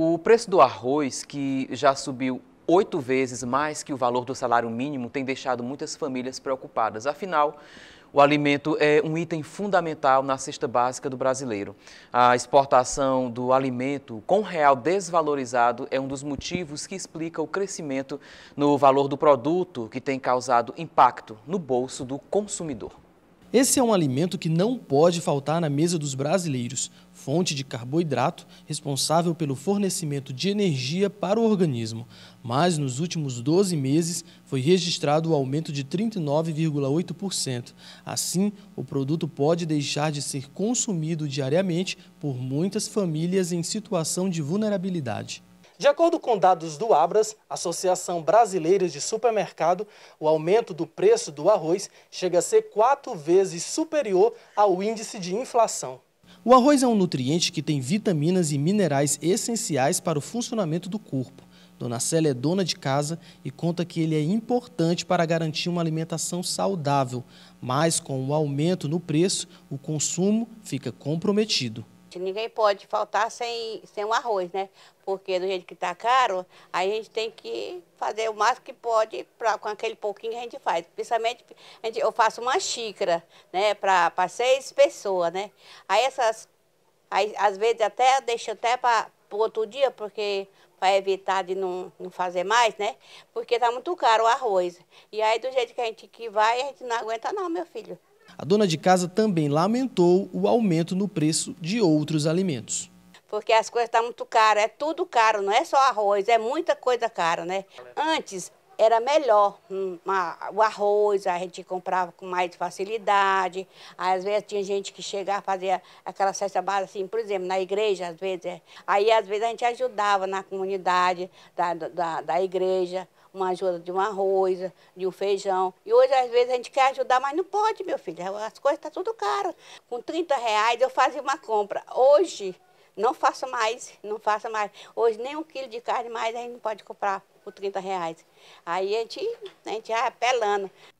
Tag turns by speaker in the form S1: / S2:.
S1: O preço do arroz, que já subiu oito vezes mais que o valor do salário mínimo, tem deixado muitas famílias preocupadas. Afinal, o alimento é um item fundamental na cesta básica do brasileiro. A exportação do alimento com real desvalorizado é um dos motivos que explica o crescimento no valor do produto, que tem causado impacto no bolso do consumidor.
S2: Esse é um alimento que não pode faltar na mesa dos brasileiros, fonte de carboidrato responsável pelo fornecimento de energia para o organismo. Mas nos últimos 12 meses foi registrado o um aumento de 39,8%. Assim, o produto pode deixar de ser consumido diariamente por muitas famílias em situação de vulnerabilidade. De acordo com dados do Abras, Associação Brasileira de Supermercado, o aumento do preço do arroz chega a ser quatro vezes superior ao índice de inflação. O arroz é um nutriente que tem vitaminas e minerais essenciais para o funcionamento do corpo. Dona Célia é dona de casa e conta que ele é importante para garantir uma alimentação saudável, mas com o aumento no preço, o consumo fica comprometido
S3: ninguém pode faltar sem, sem o arroz, né? Porque do jeito que está caro, a gente tem que fazer o máximo que pode pra, com aquele pouquinho que a gente faz. Principalmente, gente, eu faço uma xícara, né? Para seis pessoas, né? Aí essas. Aí, às vezes até deixo até para outro dia, porque para evitar de não, não fazer mais, né? Porque está muito caro o arroz. E aí do jeito que a gente que vai, a gente não aguenta não, meu filho.
S2: A dona de casa também lamentou o aumento no preço de outros alimentos
S3: porque as coisas estão tá muito caras, é tudo caro, não é só arroz, é muita coisa cara, né? Antes era melhor uma, o arroz, a gente comprava com mais facilidade, às vezes tinha gente que chegava a fazer aquela cesta básica, assim, por exemplo, na igreja, às vezes, é. aí às vezes a gente ajudava na comunidade da, da, da igreja, uma ajuda de um arroz, de um feijão. E hoje, às vezes, a gente quer ajudar, mas não pode, meu filho. As coisas estão tá tudo caras. Com 30 reais eu fazia uma compra. Hoje, não faça mais, não faça mais. Hoje nem um quilo de carne mais a gente não pode comprar por 30 reais. Aí a gente, a gente vai ah, apelando.